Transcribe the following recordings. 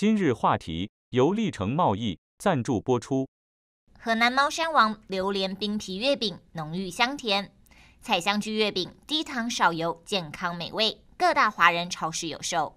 今日话题由历城贸易赞助播出。河南猫山王榴莲冰皮月饼浓郁香甜，彩香居月饼低糖少油，健康美味，各大华人超市有售。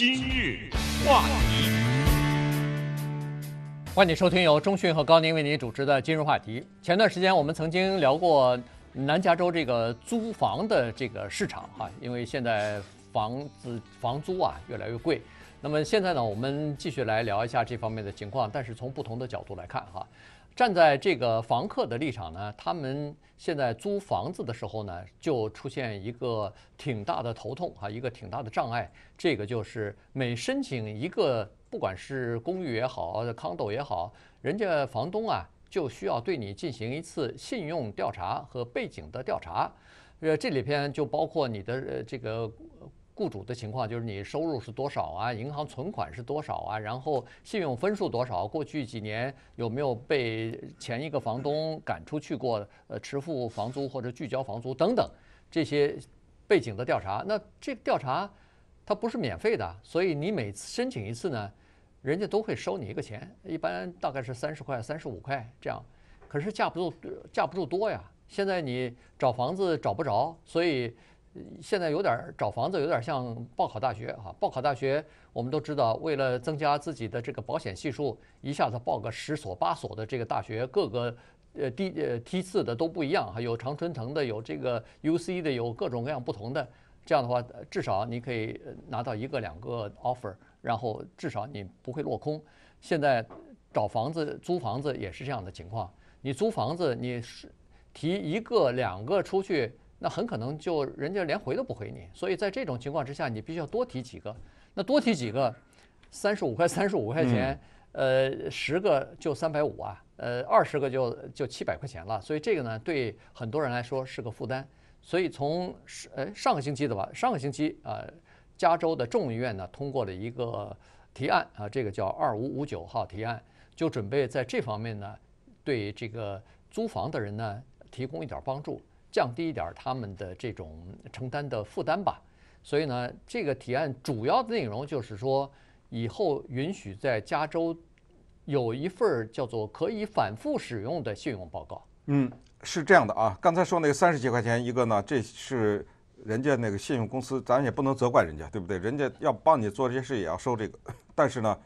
今日话题，欢迎收听由钟讯和高宁为您主持的今日话题。前段时间我们曾经聊过南加州这个租房的这个市场哈，因为现在房子房租啊越来越贵。那么现在呢，我们继续来聊一下这方面的情况。但是从不同的角度来看哈，站在这个房客的立场呢，他们现在租房子的时候呢，就出现一个挺大的头痛哈，一个挺大的障碍。这个就是每申请一个，不管是公寓也好，condo 也好，人家房东啊就需要对你进行一次信用调查和背景的调查，呃，这里边就包括你的这个。雇主的情况就是你收入是多少啊，银行存款是多少啊，然后信用分数多少，过去几年有没有被前一个房东赶出去过，呃，迟付房租或者拒交房租等等这些背景的调查。那这个调查它不是免费的，所以你每次申请一次呢，人家都会收你一个钱，一般大概是三十块、三十五块这样。可是架不住架不住多呀，现在你找房子找不着，所以。现在有点找房子，有点像报考大学啊！报考大学，我们都知道，为了增加自己的这个保险系数，一下子报个十所八所的这个大学，各个呃第呃梯次的都不一样，哈、有常春藤的，有这个 U C 的，有各种各样不同的。这样的话，至少你可以拿到一个两个 offer，然后至少你不会落空。现在找房子、租房子也是这样的情况。你租房子，你是提一个两个出去。那很可能就人家连回都不回你，所以在这种情况之下，你必须要多提几个。那多提几个，三十五块，三十五块钱，呃，十个就三百五啊，呃，二十个就就七百块钱了。所以这个呢，对很多人来说是个负担。所以从呃上个星期的吧，上个星期啊，加州的众议院呢通过了一个提案啊，这个叫二五五九号提案，就准备在这方面呢，对这个租房的人呢提供一点帮助。降低一点他们的这种承担的负担吧。所以呢，这个提案主要的内容就是说，以后允许在加州有一份儿叫做可以反复使用的信用报告。嗯，是这样的啊。刚才说那个三十几块钱一个呢，这是人家那个信用公司，咱也不能责怪人家，对不对？人家要帮你做这些事也要收这个。但是呢，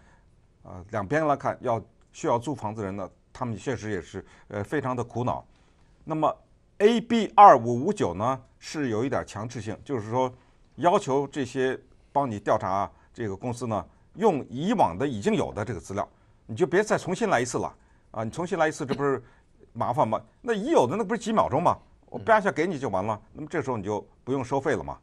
呃，两边来看，要需要租房子人呢，他们确实也是呃非常的苦恼。那么。A B 二五五九呢是有一点强制性，就是说要求这些帮你调查这个公司呢用以往的已经有的这个资料，你就别再重新来一次了啊！你重新来一次，这不是麻烦吗？那已有的那不是几秒钟吗？我扒一下给你就完了，那么这时候你就不用收费了嘛？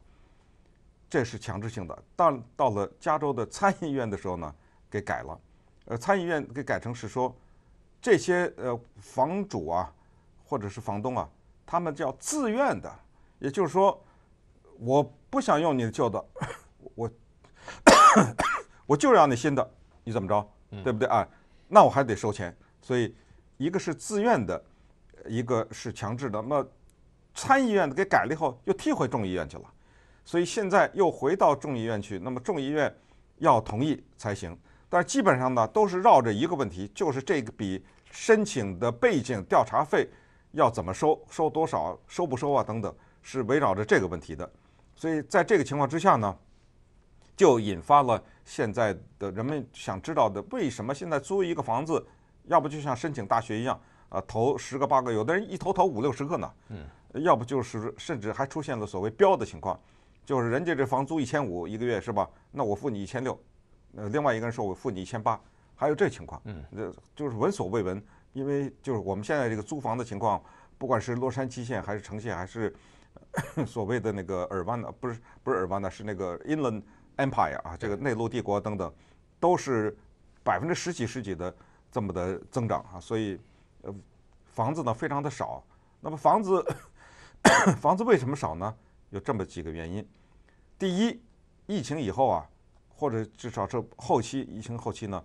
这是强制性的。但到了加州的参议院的时候呢，给改了，呃，参议院给改成是说这些呃房主啊或者是房东啊。他们叫自愿的，也就是说，我不想用你的旧的，我 我就要你新的，你怎么着，对不对啊？那我还得收钱，所以一个是自愿的，一个是强制的。那参议院给改了以后，又踢回众议院去了，所以现在又回到众议院去。那么众议院要同意才行，但是基本上呢，都是绕着一个问题，就是这个笔申请的背景调查费。要怎么收，收多少，收不收啊？等等，是围绕着这个问题的。所以在这个情况之下呢，就引发了现在的人们想知道的，为什么现在租一个房子，要不就像申请大学一样，啊，投十个八个，有的人一投投五六十个呢。嗯。要不就是，甚至还出现了所谓标的情况，就是人家这房租一千五一个月是吧？那我付你一千六，呃，另外一个人说我付你一千八，还有这情况。嗯。这就是闻所未闻。因为就是我们现在这个租房的情况，不管是洛杉矶县还是城县，还是 所谓的那个尔湾的，不是不是尔湾的，是那个 Inland Empire 啊，这个内陆帝国等等，都是百分之十几、十几的这么的增长啊，所以房子呢非常的少。那么房子 房子为什么少呢？有这么几个原因。第一，疫情以后啊，或者至少是后期疫情后期呢，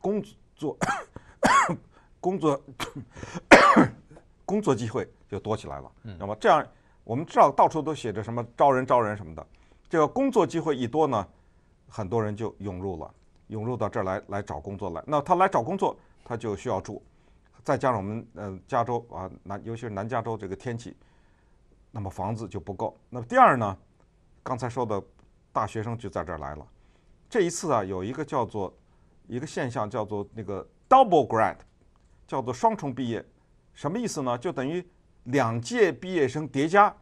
工作。工作，工作机会就多起来了。那么这样，我们知道到处都写着什么招人招人什么的。这个工作机会一多呢，很多人就涌入了，涌入到这儿来来找工作来。那他来找工作，他就需要住，再加上我们呃加州啊，南尤其是南加州这个天气，那么房子就不够。那么第二呢，刚才说的大学生就在这儿来了。这一次啊，有一个叫做一个现象叫做那个 double grad。叫做双重毕业，什么意思呢？就等于两届毕业生叠加，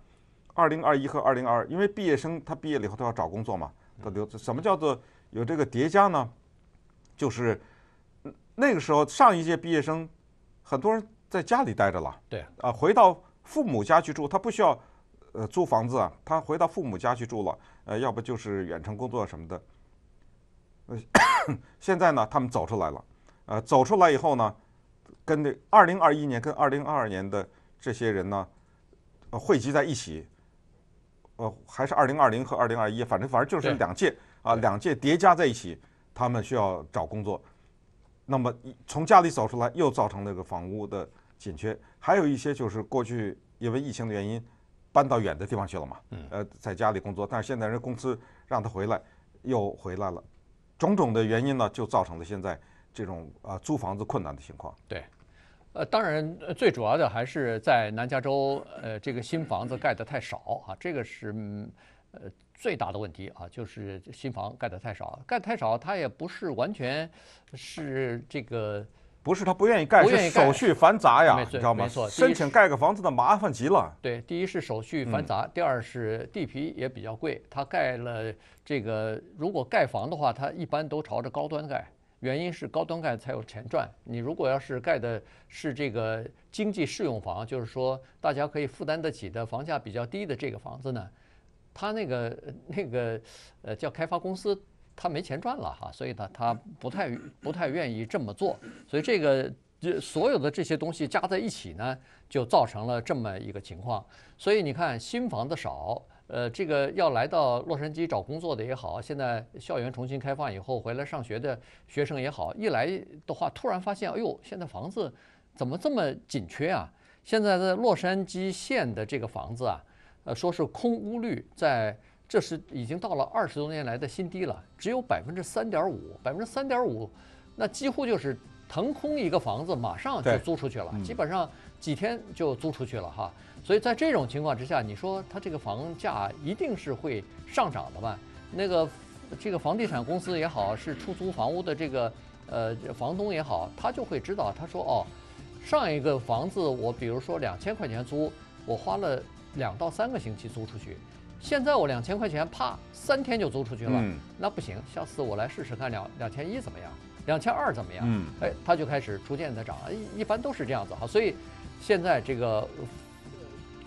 二零二一和二零二二。因为毕业生他毕业了以后都要找工作嘛，都留。什么叫做有这个叠加呢？就是那个时候上一届毕业生很多人在家里待着了，对啊，回到父母家去住，他不需要呃租房子啊，他回到父母家去住了，呃，要不就是远程工作什么的。呃，现在呢，他们走出来了，呃，走出来以后呢。跟那二零二一年跟二零二二年的这些人呢，呃，汇集在一起，呃，还是二零二零和二零二一，反正反正就是两届啊，两届叠加在一起，他们需要找工作，那么从家里走出来，又造成那个房屋的紧缺，还有一些就是过去因为疫情的原因搬到远的地方去了嘛，呃，在家里工作，但是现在人公司让他回来，又回来了，种种的原因呢，就造成了现在。这种啊，租房子困难的情况，对，呃，当然最主要的还是在南加州，呃，这个新房子盖的太少啊，这个是呃最大的问题啊，就是新房盖的太少，盖太少，它也不是完全是这个，不是他不愿意盖，是手续繁杂呀，你知道吗？没错，申请盖个房子的麻烦极了。对，第一是手续繁杂，第二是地皮也比较贵，他盖了这个，如果盖房的话，他一般都朝着高端盖。原因是高端盖才有钱赚，你如果要是盖的是这个经济适用房，就是说大家可以负担得起的，房价比较低的这个房子呢，他那个那个呃叫开发公司他没钱赚了哈，所以呢他不太不太愿意这么做，所以这个这所有的这些东西加在一起呢，就造成了这么一个情况，所以你看新房子少。呃，这个要来到洛杉矶找工作的也好，现在校园重新开放以后回来上学的学生也好，一来的话突然发现，哎呦，现在房子怎么这么紧缺啊？现在在洛杉矶县的这个房子啊，呃，说是空屋率在这是已经到了二十多年来的新低了，只有百分之三点五，百分之三点五，那几乎就是腾空一个房子马上就租出去了，基本上。几天就租出去了哈，所以在这种情况之下，你说它这个房价一定是会上涨的嘛？那个这个房地产公司也好，是出租房屋的这个呃房东也好，他就会知道，他说哦，上一个房子我比如说两千块钱租，我花了两到三个星期租出去，现在我两千块钱啪三天就租出去了，那不行，下次我来试试看两两千一怎么样？两千二怎么样？哎，他就开始逐渐的涨，一般都是这样子哈，所以。现在这个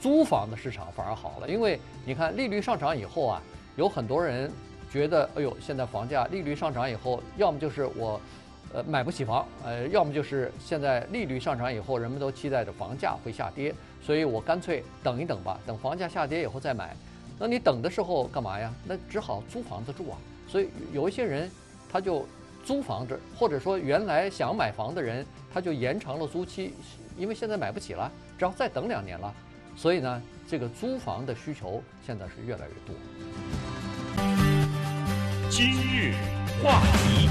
租房的市场反而好了，因为你看利率上涨以后啊，有很多人觉得哎呦，现在房价利率上涨以后，要么就是我，呃，买不起房，呃，要么就是现在利率上涨以后，人们都期待着房价会下跌，所以我干脆等一等吧，等房价下跌以后再买。那你等的时候干嘛呀？那只好租房子住啊。所以有一些人，他就。租房子，或者说原来想买房的人，他就延长了租期，因为现在买不起了，只要再等两年了，所以呢，这个租房的需求现在是越来越多。今日话题，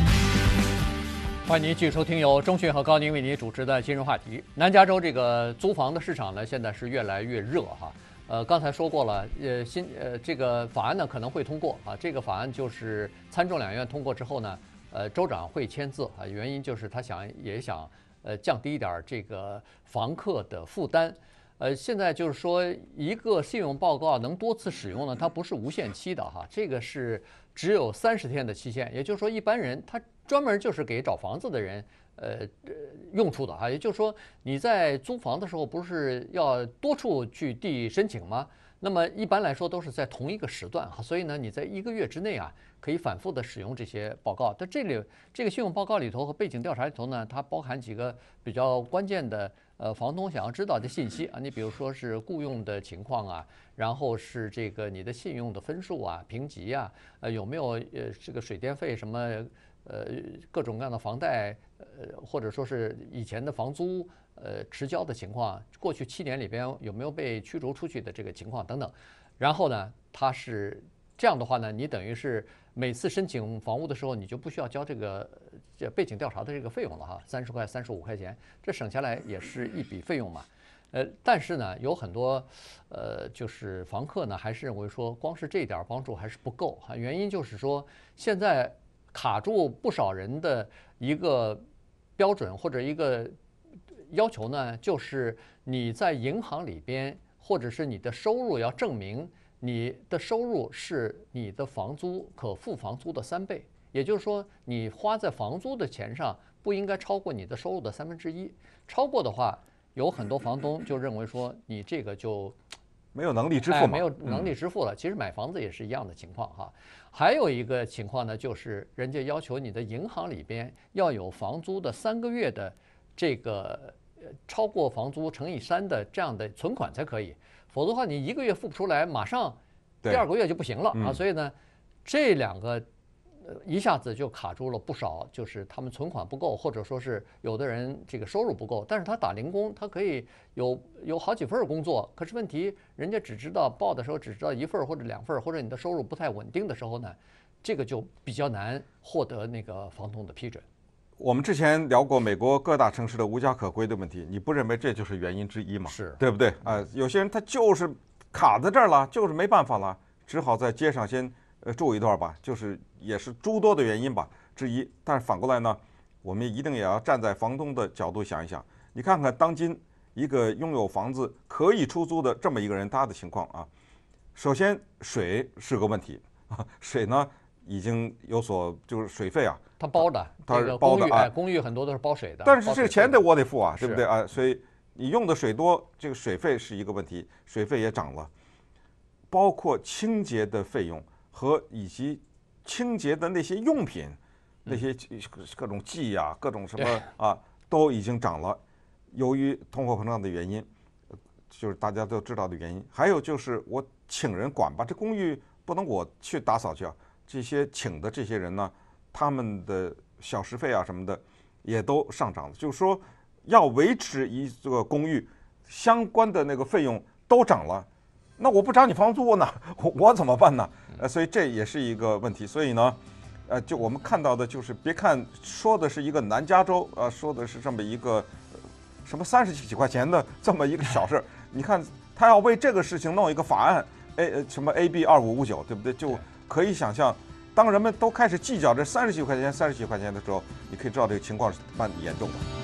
欢迎您继续收听由中讯和高宁为您主持的《今日话题》。南加州这个租房的市场呢，现在是越来越热哈。呃，刚才说过了，呃，新呃这个法案呢可能会通过啊，这个法案就是参众两院通过之后呢。呃，州长会签字啊，原因就是他想也想，呃，降低一点这个房客的负担。呃，现在就是说一个信用报告能多次使用呢，它不是无限期的哈，这个是只有三十天的期限。也就是说，一般人他专门就是给找房子的人，呃，用处的哈，也就是说，你在租房的时候，不是要多处去递申请吗？那么一般来说都是在同一个时段哈，所以呢你在一个月之内啊可以反复的使用这些报告。但这里这个信用报告里头和背景调查里头呢，它包含几个比较关键的呃房东想要知道的信息啊，你比如说是雇佣的情况啊，然后是这个你的信用的分数啊、评级啊，呃有没有呃这个水电费什么呃各种各样的房贷呃或者说是以前的房租。呃，持交的情况，过去七年里边有没有被驱逐出去的这个情况等等，然后呢，他是这样的话呢，你等于是每次申请房屋的时候，你就不需要交这个背景调查的这个费用了哈，三十块、三十五块钱，这省下来也是一笔费用嘛。呃，但是呢，有很多呃，就是房客呢，还是认为说光是这点帮助还是不够哈。原因就是说，现在卡住不少人的一个标准或者一个。要求呢，就是你在银行里边，或者是你的收入要证明你的收入是你的房租可付房租的三倍，也就是说，你花在房租的钱上不应该超过你的收入的三分之一。超过的话，有很多房东就认为说你这个就没有能力支付，没有能力支付了。其实买房子也是一样的情况哈。还有一个情况呢，就是人家要求你的银行里边要有房租的三个月的。这个超过房租乘以三的这样的存款才可以，否则的话你一个月付不出来，马上第二个月就不行了啊。所以呢，这两个一下子就卡住了不少，就是他们存款不够，或者说是有的人这个收入不够，但是他打零工，他可以有有好几份工作，可是问题人家只知道报的时候只知道一份或者两份，或者你的收入不太稳定的时候呢，这个就比较难获得那个房东的批准。我们之前聊过美国各大城市的无家可归的问题，你不认为这就是原因之一吗？是对不对啊？有些人他就是卡在这儿了，就是没办法了，只好在街上先呃住一段吧，就是也是诸多的原因吧之一。但是反过来呢，我们一定也要站在房东的角度想一想，你看看当今一个拥有房子可以出租的这么一个人他的情况啊，首先水是个问题啊，水呢？已经有所就是水费啊，它包的，它包的啊，公寓很多都是包水的。但是这个钱得我得付啊，对不对啊？所以你用的水多，这个水费是一个问题，水费也涨了，包括清洁的费用和以及清洁的那些用品，那些各种剂啊，各种什么啊，都已经涨了。由于通货膨胀的原因，就是大家都知道的原因，还有就是我请人管吧，这公寓不能我去打扫去啊。这些请的这些人呢，他们的小时费啊什么的，也都上涨了。就是说，要维持一个公寓，相关的那个费用都涨了，那我不涨你房租呢，我我怎么办呢？呃，所以这也是一个问题。所以呢，呃，就我们看到的就是，别看说的是一个南加州呃，说的是这么一个什么三十几几块钱的这么一个小事儿，你看他要为这个事情弄一个法案，A 什么 AB 二五五九，对不对？就。可以想象，当人们都开始计较这三十几块钱、三十几块钱的时候，你可以知道这个情况是蛮严重的。